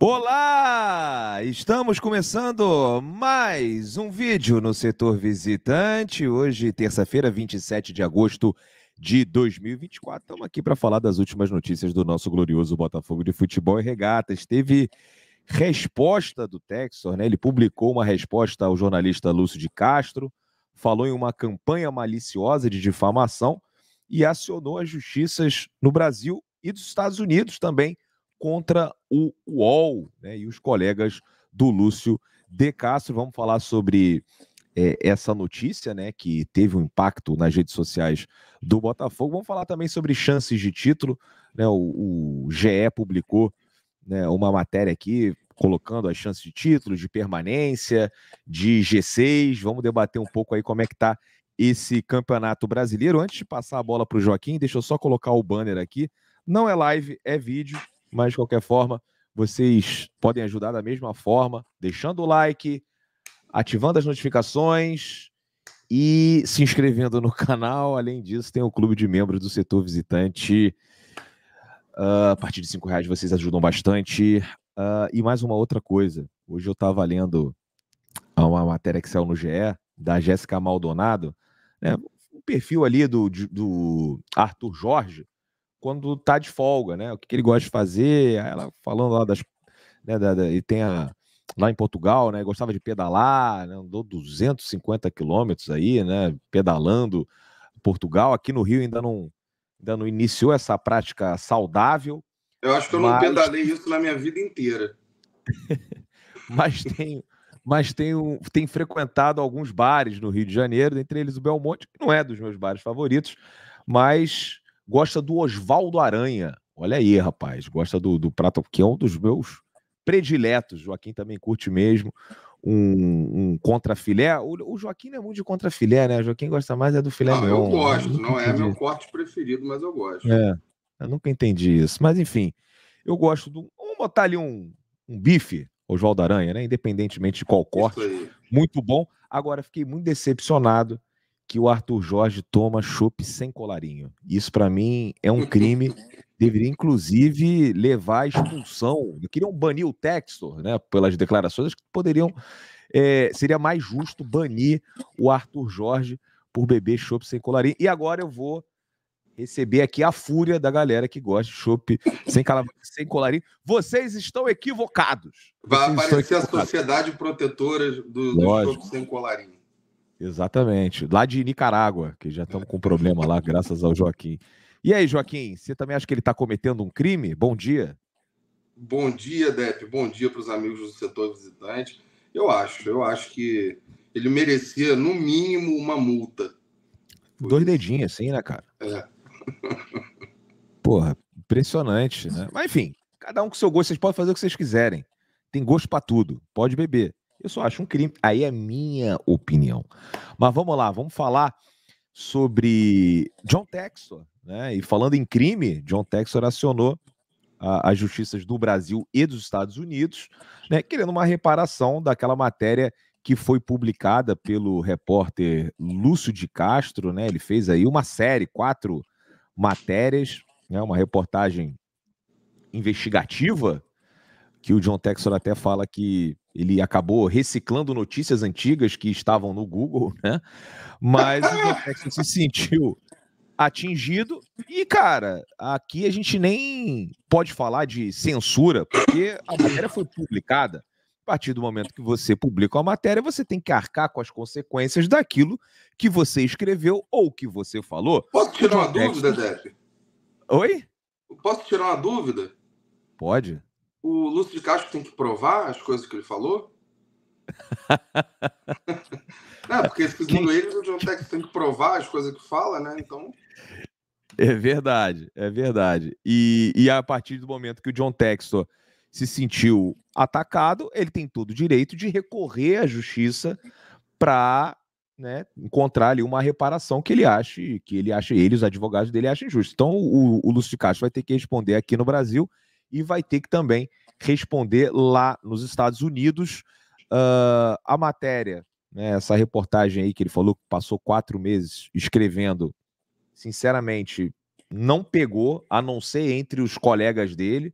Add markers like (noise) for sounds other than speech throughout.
Olá! Estamos começando mais um vídeo no setor visitante. Hoje, terça-feira, 27 de agosto de 2024. Estamos aqui para falar das últimas notícias do nosso glorioso Botafogo de Futebol e Regatas. Teve resposta do Texor, né? Ele publicou uma resposta ao jornalista Lúcio de Castro, falou em uma campanha maliciosa de difamação e acionou as justiças no Brasil e dos Estados Unidos também contra o UOL né, e os colegas do Lúcio de Castro. Vamos falar sobre é, essa notícia, né, que teve um impacto nas redes sociais do Botafogo. Vamos falar também sobre chances de título. Né, o, o GE publicou né, uma matéria aqui colocando as chances de título, de permanência, de G6. Vamos debater um pouco aí como é que está esse campeonato brasileiro. Antes de passar a bola para o Joaquim, deixa eu só colocar o banner aqui. Não é live, é vídeo. Mas, de qualquer forma, vocês podem ajudar da mesma forma, deixando o like, ativando as notificações e se inscrevendo no (laughs) canal. Além disso, tem o clube de membros do setor visitante. Uh, a partir de cinco reais vocês ajudam bastante. Uh, e mais uma outra coisa. Hoje eu estava lendo uma matéria que saiu no GE, da Jéssica Maldonado, né? um perfil ali do, do Arthur Jorge, quando tá de folga, né? O que, que ele gosta de fazer. Ela falando lá das. Né, da, da, tem a. Lá em Portugal, né? Gostava de pedalar, né, andou 250 quilômetros aí, né? Pedalando Portugal. Aqui no Rio ainda não, ainda não iniciou essa prática saudável. Eu acho que eu mas... não pedalei isso na minha vida inteira. (laughs) mas tem, mas tenho, tenho frequentado alguns bares no Rio de Janeiro, entre eles o Belmonte, que não é dos meus bares favoritos, mas gosta do Oswaldo Aranha. Olha aí, rapaz, gosta do, do Prato, que é um dos meus prediletos. Joaquim também curte mesmo um, um contrafilé. O, o, Joaquim não é muito de contrafilé, né? O Joaquim gosta mais é do filé ah, mignon. Eu gosto, eu não é entendi. é meu corte preferido, mas eu gosto. É, eu nunca entendi isso. Mas enfim, eu gosto do. Vamos botar ali um, um bife, Oswaldo Aranha, né? Independentemente de qual corte. Muito bom. Agora, fiquei muito decepcionado que o Arthur Jorge toma chope sem colarinho. Isso, para mim, é um crime. Deveria, inclusive, levar à expulsão. queria banir o Textor, né? Pelas declarações, que poderiam. É, seria mais justo banir o Arthur Jorge por beber chope sem colarinho. E agora eu vou receber aqui a fúria da galera que gosta de chope sem, sem, colarinho. Vocês estão equivocados. Vocês Vai aparecer equivocados. a Sociedade Protetora do, do sem colarinho. Exatamente. Lá de Nicarágua, que já estão com problema lá, graças ao Joaquim. E aí, Joaquim, você também acha que ele está cometendo um crime? Bom dia. Bom dia, Dep. Bom dia para os amigos do setor visitante. Eu acho, eu acho que ele merecia, no mínimo, uma multa. Dois dedinhos, assim, né, cara? É. (laughs) Porra, impressionante, né? Mas enfim, cada um com seu gosto, vocês podem fazer o que vocês quiserem. Tem gosto para tudo, pode beber. Eu só acho um crime. Aí é minha opinião. Mas vamos lá, vamos falar sobre John Texor. né? E falando em crime, John Texor acionou as justiças do Brasil e dos Estados Unidos, né? Querendo uma reparação daquela matéria que foi publicada pelo repórter Lúcio de Castro, né? Ele fez aí uma série, quatro matérias, né? Uma reportagem investigativa que o John Texor até fala que ele acabou reciclando notícias antigas que estavam no Google, (laughs) né? Mas o Texas se sentiu atingido. E, cara, aqui a gente nem pode falar de censura, porque a matéria foi publicada. A partir do momento que você publica a matéria, você tem que arcar com as consequências daquilo que você escreveu ou que você falou. Posso tirar uma dúvida, Def? Oi? Posso tirar uma dúvida? Pode. O Lúcio de Castro tem que provar as coisas que ele falou? (laughs) não, porque segundo eles, o John Tex tem que provar as coisas que fala, né? Então. É verdade, é verdade. E, e a partir do momento que o John Textor se sentiu atacado, ele tem todo o direito de recorrer à justiça para né, encontrar ali uma reparação que ele ache, que ele acha, ele, os advogados dele acham injusto. Então o, o Lúcio de Castro vai ter que responder aqui no Brasil e vai ter que também responder lá nos Estados Unidos. Uh, a matéria, né, essa reportagem aí que ele falou que passou quatro meses escrevendo, sinceramente, não pegou, a não ser entre os colegas dele,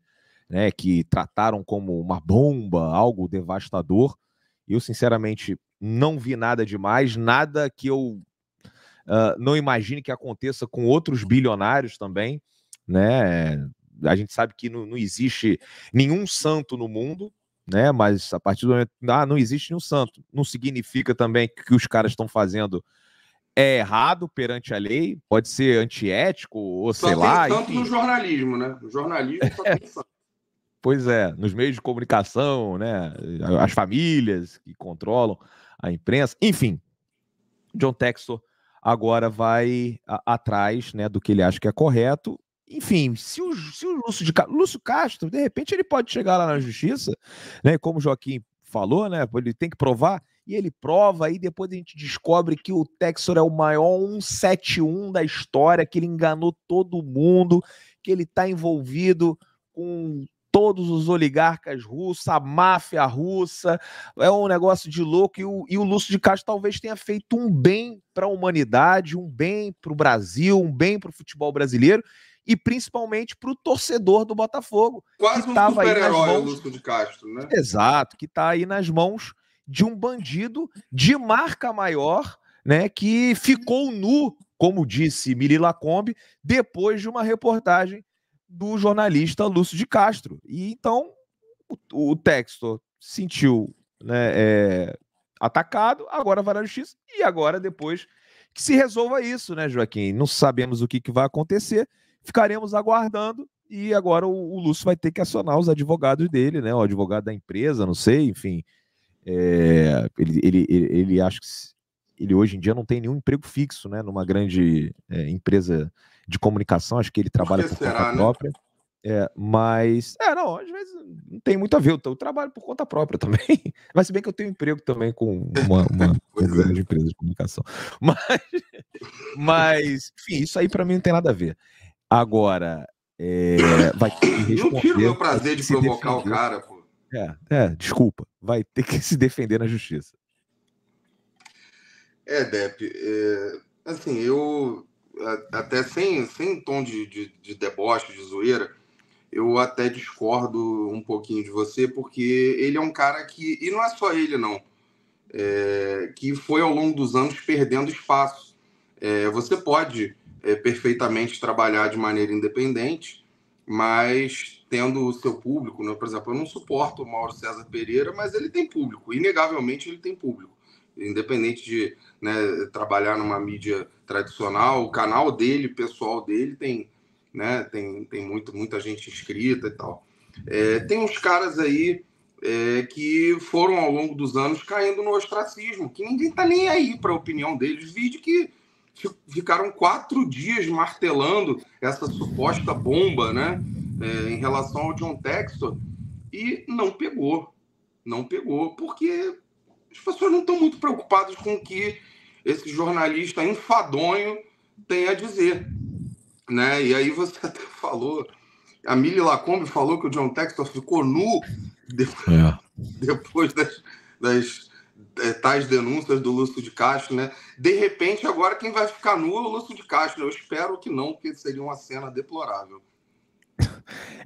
né, que trataram como uma bomba, algo devastador. Eu, sinceramente, não vi nada demais, nada que eu uh, não imagine que aconteça com outros bilionários também, né? a gente sabe que não, não existe nenhum santo no mundo, né? Mas a partir do momento ah, não existe nenhum santo, não significa também que o que os caras estão fazendo é errado perante a lei, pode ser antiético ou só sei lá. Tanto enfim. no jornalismo, né? No jornalismo só (laughs) é. Pois é, nos meios de comunicação, né? As famílias que controlam a imprensa, enfim. John Textor agora vai a, atrás, né, do que ele acha que é correto enfim, se o, se o Lúcio, de, Lúcio Castro, de repente, ele pode chegar lá na justiça, né? Como o Joaquim falou, né? Ele tem que provar, e ele prova, e depois a gente descobre que o Texor é o maior 171 da história, que ele enganou todo mundo, que ele está envolvido com todos os oligarcas russos, a máfia russa, é um negócio de louco. E o, e o Lúcio de Castro talvez tenha feito um bem para a humanidade, um bem para o Brasil, um bem para o futebol brasileiro e principalmente para o torcedor do Botafogo. Quase um super-herói, mãos... Lúcio de Castro, né? Exato, que está aí nas mãos de um bandido de marca maior, né, que ficou nu, como disse Miri Lacombe, depois de uma reportagem do jornalista Lúcio de Castro. E então o, o texto sentiu né, é, atacado, agora vai à justiça e agora depois que se resolva isso, né, Joaquim? Não sabemos o que, que vai acontecer, Ficaremos aguardando e agora o, o Lúcio vai ter que acionar os advogados dele, né? O advogado da empresa, não sei, enfim. É, ele, ele, ele, ele acha que ele hoje em dia não tem nenhum emprego fixo, né? Numa grande é, empresa de comunicação, acho que ele trabalha por, por será, conta né? própria. É, mas, é, não, às vezes não tem muito a ver. Eu, trabalho por conta própria (laughs) também. Mas, se bem que eu tenho emprego também com uma, uma (laughs) é. grande empresa de comunicação. (laughs) Mas, mas, enfim, isso aí para mim não tem nada a ver. Agora, é, vai ter que responder. Não tiro meu prazer de provocar o cara, pô. É, é, desculpa. Vai ter que (laughs) se defender na justiça. É, Dep é, assim, eu até sem, sem tom de, de, de, deboche, de zoeira, eu até discordo um pouquinho de você, porque ele é um cara que, e não é só ele não, é, que foi ao longo dos anos perdendo espaço. É, você pode é, perfeitamente trabalhar de maneira independente, mas tendo o seu público, né? por exemplo, eu não suporto o Mauro César Pereira, mas ele tem público, inegavelmente ele tem público. Independente de né, trabalhar numa mídia tradicional, o canal dele, pessoal dele, tem, né, tem, tem muito, muita gente inscrita e tal. É, tem uns caras aí é, que foram ao longo dos anos caindo no ostracismo, que ninguém tá nem aí para a opinião deles. Vídeo que ficaram quatro dias martelando essa suposta bomba, né? É, em relação ao John Textor e não pegou, não pegou, porque as pessoas não estão muito preocupadas com o que esse jornalista enfadonho tem a dizer, né? E aí você (laughs) até falou, a Mili Lacombe falou que o John Textor ficou nu é. depois, é. (laughs) depois das, das é, tais denúncias do Lúcio de Castro, né? De repente, agora quem vai ficar nu é o Lúcio de Castro. Eu espero que não, porque seria uma cena deplorável.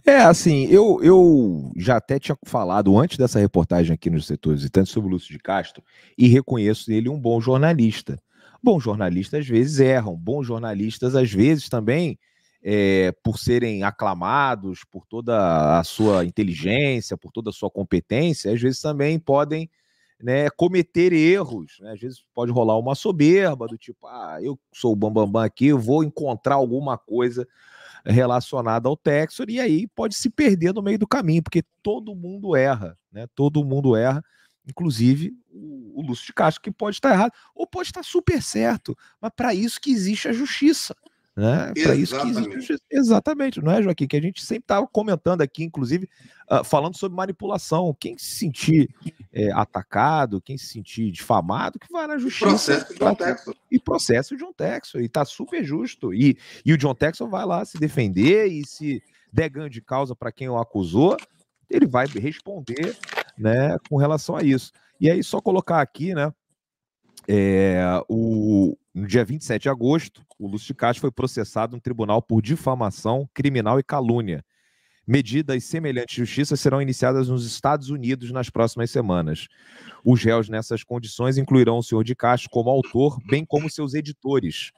É, assim, eu, eu já até tinha falado antes dessa reportagem aqui nos setores e tanto sobre o Lúcio de Castro e reconheço nele um bom jornalista. Bons jornalistas às vezes erram, bons jornalistas às vezes também, é, por serem aclamados por toda a sua inteligência, por toda a sua competência, às vezes também podem né, cometer erros. Né? Às vezes pode rolar uma soberba do tipo, ah, eu sou o Bambambam Bam Bam aqui, eu vou encontrar alguma coisa relacionada ao Texor, e aí pode se perder no meio do caminho, porque todo mundo erra, né? Todo mundo erra, inclusive o, o Lúcio de Castro, que pode estar errado, ou pode estar super certo, mas para isso que existe a justiça. Né? Para isso que existe. Exatamente, não é, Joaquim? Que a gente sempre estava comentando aqui, inclusive, uh, falando sobre manipulação. Quem se sentir é, atacado, quem se sentir difamado, que vai na justiça. Processo John E processo de John Texo E está super justo. E, e o John Texo vai lá se defender e se der ganho de causa para quem o acusou, ele vai responder né, com relação a isso. E aí, só colocar aqui, né? É, o, no dia 27 de agosto, o Lúcio de Castro foi processado no tribunal por difamação criminal e calúnia. Medidas semelhantes de justiça serão iniciadas nos Estados Unidos nas próximas semanas. Os réus nessas condições incluirão o senhor de Castro como autor, bem como seus editores.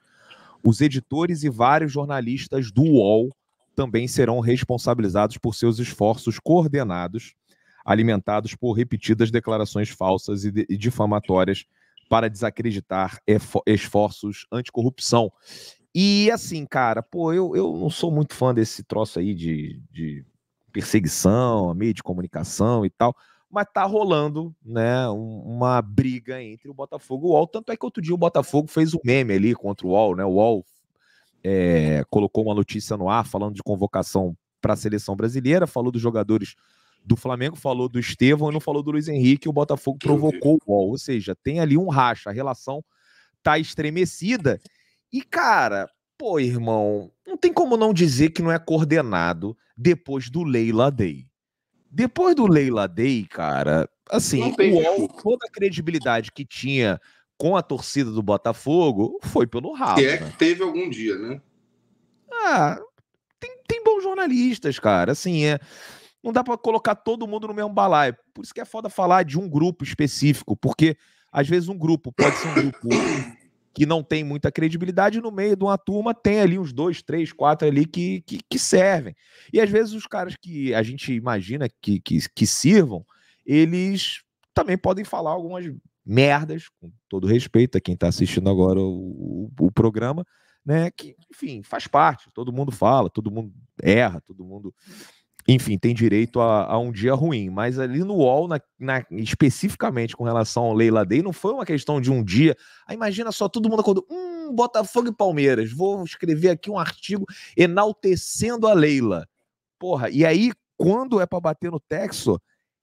Os editores e vários jornalistas do UOL também serão responsabilizados por seus esforços coordenados, alimentados por repetidas declarações falsas e difamatórias para desacreditar esforços anticorrupção. E assim, cara, pô, eu, eu não sou muito fã desse troço aí de, de perseguição, mídia de comunicação e tal, mas tá rolando, né, uma briga entre o Botafogo e o UOL. Tanto é que outro dia o Botafogo fez um meme ali contra o UOL, né? O UOL é, colocou uma notícia no ar falando de convocação para a seleção brasileira, falou dos jogadores do Flamengo falou do Estevão e não falou do Luiz Henrique, o Botafogo provocou o gol. Ou seja, tem ali um racha, a relação tá estremecida. E, cara, pô, irmão, não tem como não dizer que não é coordenado depois do Leila Day. Depois do Leila Day, cara, assim, o UOL, toda a credibilidade que tinha com a torcida do Botafogo foi pelo rabo. Que é que teve algum dia, né? Ah, tem, tem bons jornalistas, cara. Assim, é, não dá para colocar todo mundo no mesmo balaio. Por isso que é foda falar de um grupo específico, porque às vezes um grupo pode ser um grupo que não tem muita credibilidade, e no meio de uma turma tem ali uns dois, três, quatro ali que, que, que servem. E às vezes os caras que a gente imagina que, que, que sirvam, eles também podem falar algumas merdas, com todo respeito a quem está assistindo agora o, o, o programa, né? Que, enfim, faz parte, todo mundo fala, todo mundo erra, todo mundo enfim, tem direito a, a, um dia ruim. Mas ali no UOL, na, na, especificamente com relação ao Leila Day, não foi uma questão de um dia. Aí imagina só, todo mundo acordou, hum, Botafogo e Palmeiras, vou escrever aqui um artigo enaltecendo a Leila. Porra, e aí, quando é para bater no Texo,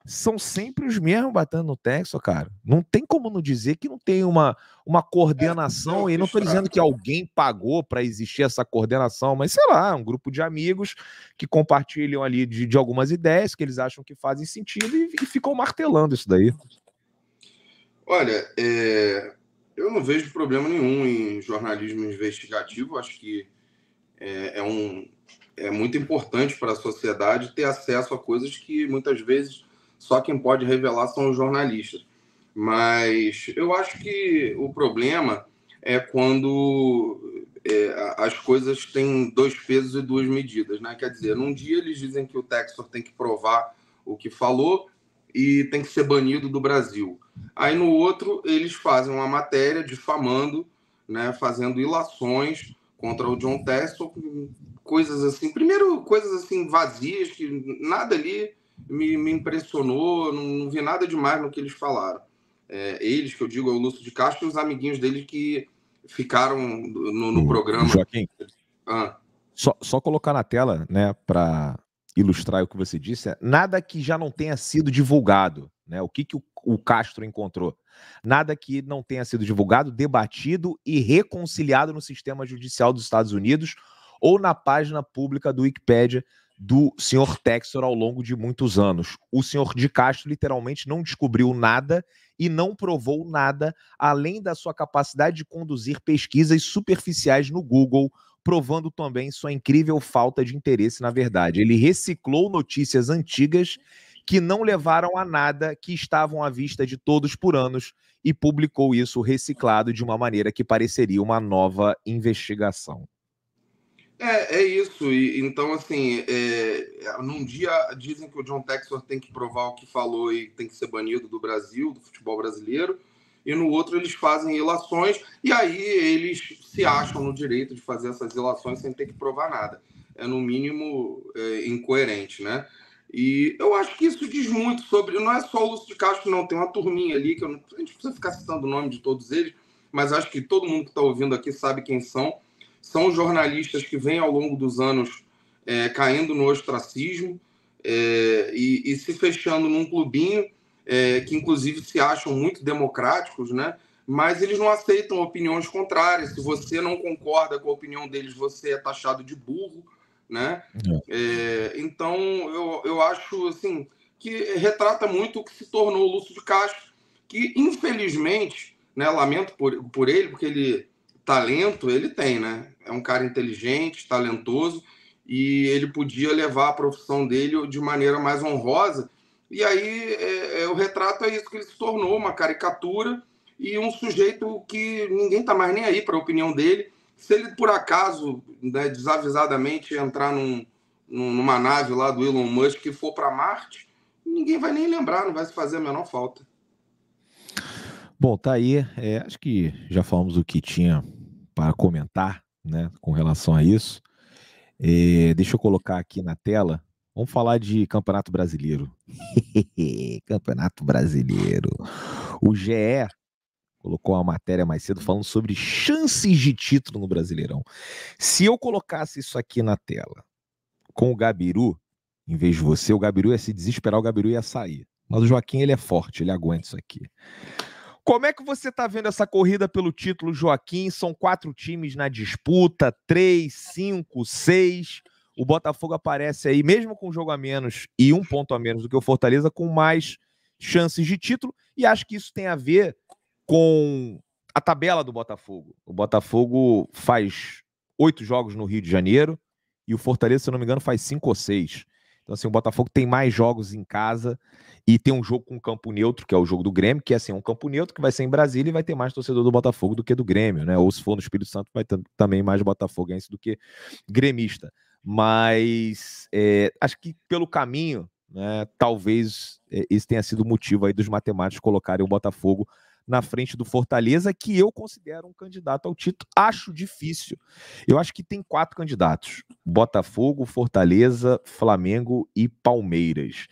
são sempre os mesmos batendo no Texas, cara. Não tem como não dizer que não tem uma, uma é, coordenação. É, e não estou dizendo que alguém pagou para existir essa coordenação, mas sei lá, um grupo de amigos que compartilham ali de, de algumas ideias que eles acham que fazem sentido e, e ficam martelando isso daí. Olha, é, eu não vejo problema nenhum em jornalismo investigativo. Acho que é, é um, é muito importante para a sociedade ter acesso a coisas que muitas vezes só quem pode revelar são os jornalistas. Mas eu acho que o problema é quando é, as coisas têm dois pesos e duas medidas, né? Quer dizer, num dia eles dizem que o Texor tem que provar o que falou e tem que ser banido do Brasil. Aí no outro eles fazem uma matéria difamando, né? Fazendo ilações contra o John Textor, coisas assim. Primeiro coisas assim vazias que nada ali me, me impressionou, não, não, vi nada demais no que eles falaram. É, eles, que eu digo, é o Lúcio de Castro e os amiguinhos dele que ficaram no, no programa. Joaquim, ah. só, só colocar na tela, né, para ilustrar o que você disse, nada que já não tenha sido divulgado, né? O que, que o, o Castro encontrou? Nada que não tenha sido divulgado, debatido e reconciliado no sistema judicial dos Estados Unidos ou na página pública do Wikipedia do senhor Texor ao longo de muitos anos. O senhor de Castro literalmente não descobriu nada e não provou nada além da sua capacidade de conduzir pesquisas superficiais no Google, provando também sua incrível falta de interesse na verdade. Ele reciclou notícias antigas que não levaram a nada, que estavam à vista de todos por anos e publicou isso reciclado de uma maneira que pareceria uma nova investigação. É, é isso. E, então, assim, é, num dia dizem que o John Texor tem que provar o que falou e tem que ser banido do Brasil, do futebol brasileiro. E no outro eles fazem relações e aí eles se acham no direito de fazer essas relações sem ter que provar nada. É, no mínimo, é, incoerente, né? E eu acho que isso diz muito sobre. Não é só o Lúcio de Castro, não. Tem uma turminha ali que não, a gente precisa ficar citando o nome de todos eles, mas acho que todo mundo que está ouvindo aqui sabe quem são são jornalistas que vêm ao longo dos anos é, caindo no ostracismo é, e, e, se fechando num clubinho é, que, inclusive, se acham muito democráticos, né? mas eles não aceitam opiniões contrárias. Se você não concorda com a opinião deles, você é taxado de burro. Né? É. É, então, eu, eu acho assim, que retrata muito o que se tornou o Lúcio de Castro, que, infelizmente, né, lamento por, por ele, porque ele talento ele tem, né? É um cara inteligente, talentoso e ele podia levar a profissão dele de maneira mais honrosa. E aí é, é o retrato é isso que ele se tornou, uma caricatura e um sujeito que ninguém tá mais nem aí para a opinião dele. Se ele por acaso, né, desavisadamente, entrar num, num, numa nave lá do Elon Musk e for para Marte, ninguém vai nem lembrar, não vai se fazer a menor falta. Bom, tá aí. É, acho que já falamos o que tinha para comentar né, com relação a isso. É, deixa eu colocar aqui na tela. Vamos falar de Campeonato Brasileiro. (laughs) Campeonato Brasileiro. O GE colocou a matéria mais cedo falando sobre chances de título no Brasileirão. Se eu colocasse isso aqui na tela com o Gabiru, em vez de você, o Gabiru ia se desesperar, o Gabiru ia sair. Mas o Joaquim, ele é forte, ele aguenta isso aqui. Como é que você está vendo essa corrida pelo título, Joaquim? São quatro times na disputa, três, cinco, seis. O Botafogo aparece aí, mesmo com um jogo a menos e um ponto a menos do que o Fortaleza, com mais chances de título. E acho que isso tem a ver com a tabela do Botafogo. O Botafogo faz oito jogos no Rio de Janeiro e o Fortaleza, se não me engano, faz cinco ou seis. Então, assim, o Botafogo tem mais jogos em casa e tem um jogo com campo neutro, que é o jogo do Grêmio, que é assim, um campo neutro que vai ser em Brasília e vai ter mais torcedor do Botafogo do que do Grêmio, né? Ou se for no Espírito Santo, vai ter também mais botafoguense do que gremista. Mas é, acho que pelo caminho, né, talvez é, esse tenha sido o motivo aí dos matemáticos colocarem o Botafogo na frente do Fortaleza, que eu considero um candidato ao título. Acho difícil. Eu acho que tem quatro candidatos: Botafogo, Fortaleza, Flamengo e Palmeiras.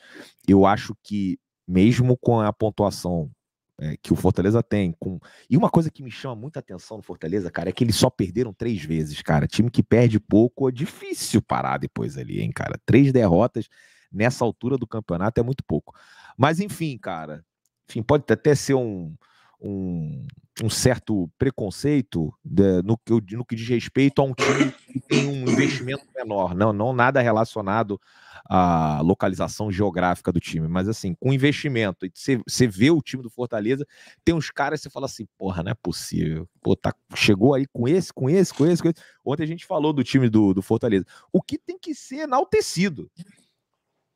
Eu acho que, mesmo com a pontuação é, que o Fortaleza tem. Com... E uma coisa que me chama muita atenção no Fortaleza, cara, é que eles só perderam três vezes, cara. Time que perde pouco é difícil parar depois ali, hein, cara. Três derrotas nessa altura do campeonato é muito pouco. Mas enfim, cara. Enfim, pode até ser um, um, um certo preconceito de, no, que, no que diz respeito a um time que tem um investimento menor, não, não nada relacionado à localização geográfica do time, mas assim, com investimento, você, você vê o time do Fortaleza, tem uns caras que você fala assim, porra, não é possível, pô, tá, chegou aí com esse, com esse, com esse, com esse. Ontem a gente falou do time do, do Fortaleza, o que tem que ser enaltecido,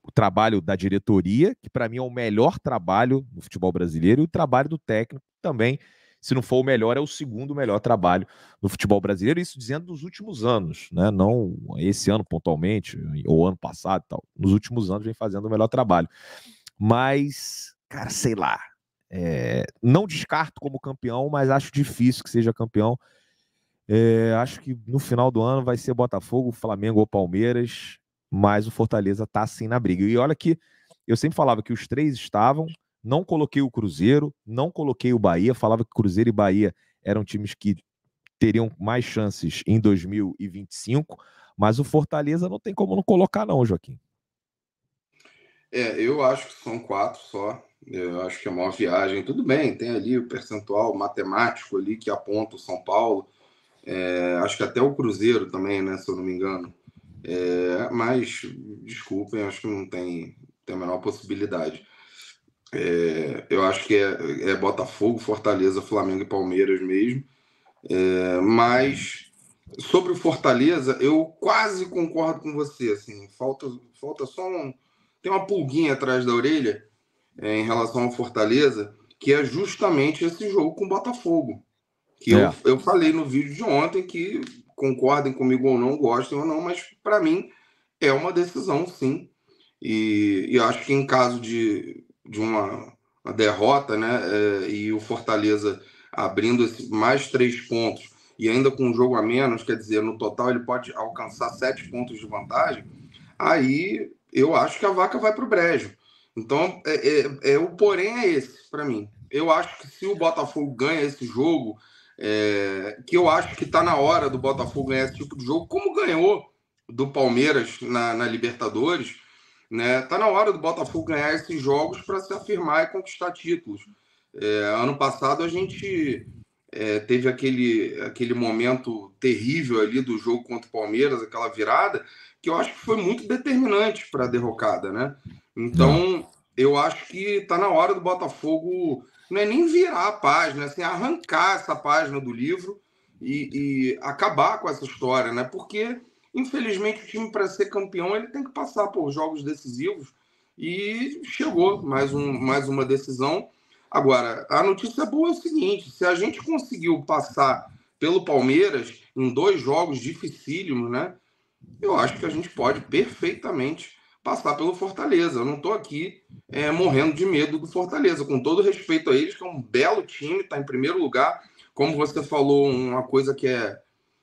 o trabalho da diretoria, que para mim é o melhor trabalho no futebol brasileiro, e o trabalho do técnico, também, se não for o melhor, é o segundo melhor trabalho no futebol brasileiro, isso dizendo dos últimos anos, né? Não esse ano pontualmente, ou ano passado tal. Nos últimos anos vem fazendo o melhor trabalho. Mas, cara, sei lá. É, não descarto como campeão, mas acho difícil que seja campeão. É, acho que no final do ano vai ser Botafogo, Flamengo ou Palmeiras, mas o Fortaleza tá assim na briga. E olha que eu sempre falava que os três estavam, não coloquei o Cruzeiro, não coloquei o Bahia. Falava que Cruzeiro e Bahia eram times que teriam mais chances em 2025, mas o Fortaleza não tem como não colocar, não, Joaquim. É, eu acho que são quatro só. Eu acho que é uma viagem. Tudo bem, tem ali o percentual matemático ali que aponta o São Paulo. É, acho que até o Cruzeiro também, né? Se eu não me engano. É, mas, desculpem, acho que não tem, tem a menor possibilidade. É, eu acho que é, é, Botafogo, Fortaleza, Flamengo e Palmeiras mesmo. É, mas sobre o Fortaleza, eu quase concordo com você. Assim, falta, falta só um. Tem uma pulguinha atrás da orelha é, em relação ao Fortaleza, que é justamente esse jogo com o Botafogo. Que eu, é. eu falei no vídeo de ontem que concordem comigo ou não, gostem ou não, mas para mim é uma decisão, sim. E, e acho que em caso de de uma, uma derrota, né? É, e o Fortaleza abrindo mais três pontos e ainda com um jogo a menos, quer dizer, no total ele pode alcançar sete pontos de vantagem, aí eu acho que a vaca vai para o brejo. Então, é, é, é, o porém é esse para mim. Eu acho que se o Botafogo ganha esse jogo, é, que eu acho que está na hora do Botafogo ganhar esse tipo de jogo, como ganhou do Palmeiras na, na Libertadores, né? Tá na hora do Botafogo ganhar esses jogos para se afirmar e conquistar títulos. É, ano passado a gente é, teve aquele, aquele momento terrível ali do jogo contra o Palmeiras, aquela virada, que eu acho que foi muito determinante para a derrocada, né? Então, eu acho que tá na hora do Botafogo não é nem virar a página, assim, arrancar essa página do livro e, e acabar com essa história, né? Porque Infelizmente, o time para ser campeão ele tem que passar por jogos decisivos e chegou mais, um, mais uma decisão. Agora, a notícia boa é o seguinte: se a gente conseguiu passar pelo Palmeiras em dois jogos dificílimos, né? Eu acho que a gente pode perfeitamente passar pelo Fortaleza. Eu não estou aqui é, morrendo de medo do Fortaleza. Com todo respeito a eles, que é um belo time, está em primeiro lugar. Como você falou, uma coisa que é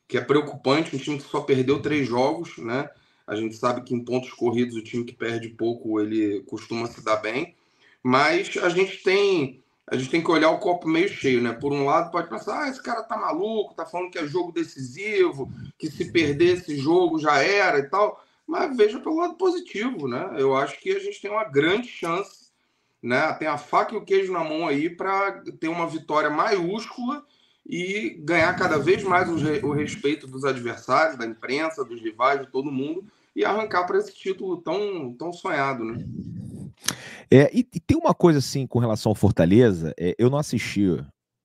que é preocupante, um time que só perdeu três jogos, né? A gente sabe que em pontos corridos o time que perde pouco ele costuma se dar bem, mas a gente tem a gente tem que olhar o copo meio cheio, né? Por um lado pode pensar, ah, esse cara tá maluco, tá falando que é jogo decisivo, que se perder esse jogo já era e tal, mas veja pelo lado positivo, né? Eu acho que a gente tem uma grande chance, né? Tem a faca e o queijo na mão aí para ter uma vitória maiúscula e ganhar cada vez mais o respeito dos adversários, da imprensa, dos rivais, de todo mundo e arrancar para esse título tão, tão sonhado, né? É, e, e, tem uma coisa assim com relação ao Fortaleza, é, eu não assisti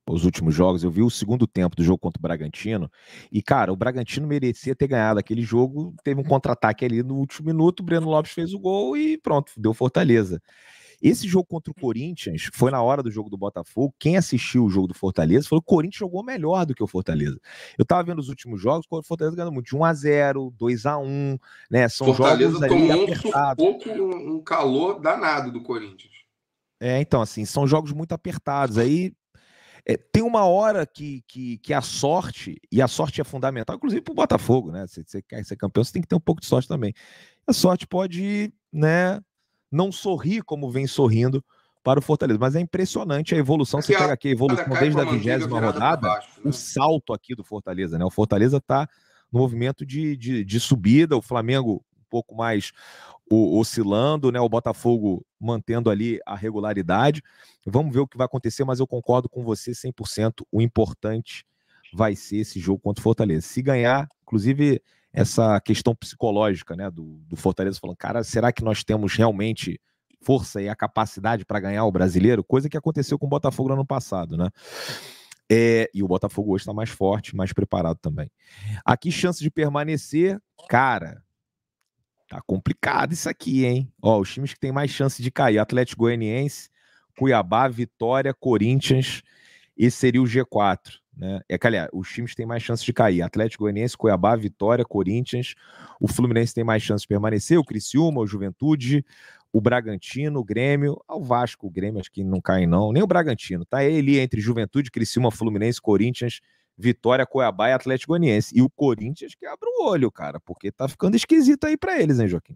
os últimos jogos, eu vi o segundo tempo do jogo contra o Bragantino, e cara, o Bragantino merecia ter ganhado aquele jogo, teve um contra-ataque ali no último minuto, o Breno Lopes fez o gol e pronto, deu Fortaleza. Esse jogo contra o Corinthians foi na hora do jogo do Botafogo. Quem assistiu o jogo do Fortaleza falou que o Corinthians jogou melhor do que o Fortaleza. Eu tava vendo os últimos jogos, o Fortaleza ganhou muito 1 a 0 2 a 1 né? São Fortaleza jogos ali tomou apertados. um pouco um calor danado do Corinthians. É, então, assim, são jogos muito apertados. Aí é, tem uma hora que, que, que, a sorte, e a sorte é fundamental, inclusive para o Botafogo, né? Se você quer ser campeão, você tem que ter um pouco de sorte também. A sorte pode, né, não sorri como vem sorrindo para o Fortaleza. Mas é impressionante a evolução. Você a, pega aqui a evolução desde a vigésima rodada, baixo, né? o salto aqui do Fortaleza, né? O Fortaleza está no movimento de, de, de, subida, o Flamengo um pouco mais o, oscilando, né? O Botafogo mantendo ali a regularidade. Vamos ver o que vai acontecer, mas eu concordo com você 100%. O importante vai ser esse jogo contra o Fortaleza. Se ganhar, inclusive essa questão psicológica né, do, do Fortaleza, falando, cara, será que nós temos realmente força e a capacidade para ganhar o brasileiro? Coisa que aconteceu com o Botafogo no ano passado, né? É, e o Botafogo hoje está mais forte, mais preparado também. Aqui, chance de permanecer, cara, tá complicado isso aqui, hein? Ó, os times que têm mais chance de cair: Atlético Goianiense, Cuiabá, Vitória, Corinthians, esse seria o G4. Né? É que, aliás, os times têm mais chances de cair. Atlético Goianiense, Cuiabá, Vitória, Corinthians. O Fluminense tem mais chances de permanecer. O Criciúma, o Juventude, o Bragantino, o Grêmio. Ah, o Vasco, o Grêmio, acho que não cai, não. Nem o Bragantino. Tá ele é entre Juventude, Criciúma, Fluminense, Corinthians, Vitória, Cuiabá e Atlético Goianiense. E o Corinthians que abre o olho, cara, porque tá ficando esquisito aí para eles, hein, Joaquim?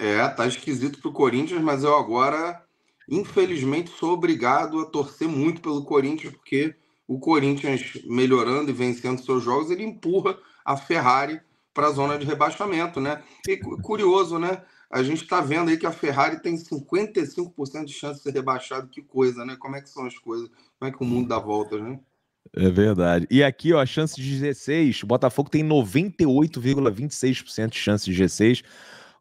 É, tá esquisito pro Corinthians, mas eu agora, infelizmente, sou obrigado a torcer muito pelo Corinthians, porque o Corinthians melhorando e vencendo seus jogos, ele empurra a Ferrari para a zona de rebaixamento, né? E curioso, né? A gente está vendo aí que a Ferrari tem 55% de chance de ser rebaixado. Que coisa, né? Como é que são as coisas? Como é que o mundo dá voltas, né? É verdade. E aqui, ó, a chance de G6, o Botafogo tem 98,26% de chance de G6.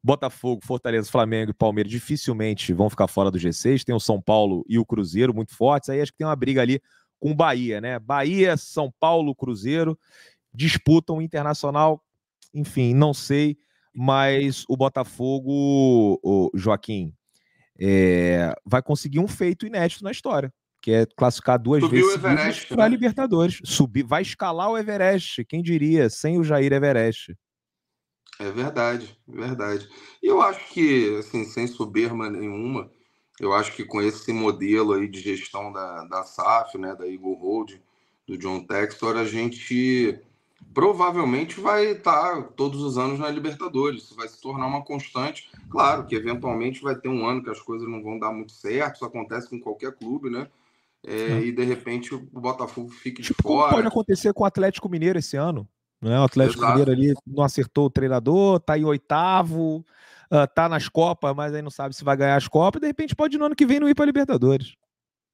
Botafogo, Fortaleza, Flamengo e Palmeiras dificilmente vão ficar fora do G6. Tem o São Paulo e o Cruzeiro muito fortes. Aí acho que tem uma briga ali com o Bahia, né? Bahia, São Paulo, Cruzeiro disputam o Internacional, enfim, não sei, mas o Botafogo, o Joaquim, é, vai conseguir um feito inédito na história, que é classificar duas Subiu vezes né? para Libertadores. Subir, vai escalar o Everest, quem diria, sem o Jair Everest. É verdade, verdade. E eu acho que, assim, sem soberba nenhuma, eu acho que com esse modelo aí de gestão da, da SAF, né, da Eagle Hold, do John Textor, a gente provavelmente vai estar tá todos os anos na Libertadores. Isso vai se tornar uma constante. Claro que eventualmente vai ter um ano que as coisas não vão dar muito certo, isso acontece com qualquer clube, né? É, é. e de repente o Botafogo fique de tipo, Como fora. pode acontecer com o Atlético Mineiro esse ano? Né? O Atlético Exato. Mineiro ali não acertou o treinador, tá em oitavo uh, tá nas Copas, mas aí não sabe se vai ganhar as Copas, e de repente pode no ano que vem não ir para Libertadores.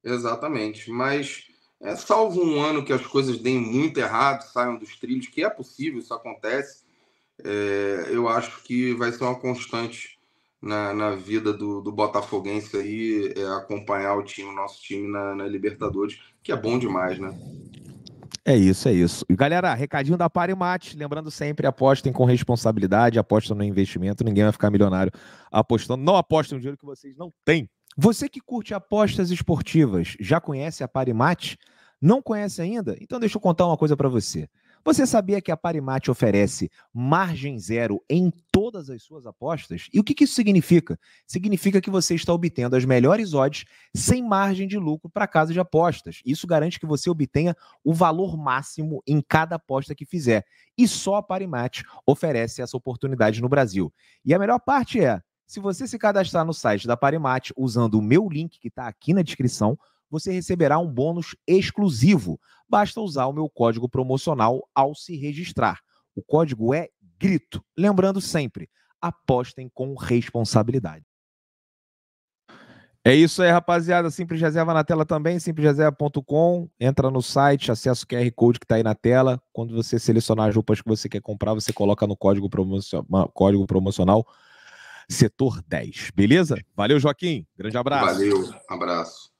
Exatamente, mas é salvo um ano que as coisas deem muito errado, saiam dos trilhos, que é possível, isso acontece. É, eu acho que vai ser uma constante na, na vida do, do Botafoguense aí, é acompanhar o time, o nosso time na, na Libertadores, que é bom demais, né? É isso, é isso. E galera, recadinho da Parimate, lembrando sempre, apostem com responsabilidade, apostem no investimento, ninguém vai ficar milionário apostando. Não apostem no dinheiro que vocês não têm. Você que curte apostas esportivas, já conhece a Parimate? Não conhece ainda? Então deixa eu contar uma coisa para você. Você sabia que a Parimate oferece margem zero em todas as suas apostas? E o que, isso significa? Significa que você está obtendo as melhores odds sem margem de lucro para casa de apostas. Isso garante que você obtenha o valor máximo em cada aposta que fizer. E só a Parimate oferece essa oportunidade no Brasil. E a melhor parte é, se você se cadastrar no site da Parimate usando o meu link que está aqui na descrição, você receberá um bônus exclusivo basta usar o meu código promocional ao se registrar. O código é GRITO. Lembrando sempre, apostem com responsabilidade. É isso aí, rapaziada. Simples Reserva na tela também, simplesreserva.com. Entra no site, acessa o QR Code que está aí na tela. Quando você selecionar as roupas que você quer comprar, você coloca no código, promocional, código promocional setor 10. Beleza? Valeu, Joaquim. Grande abraço. Valeu, abraço.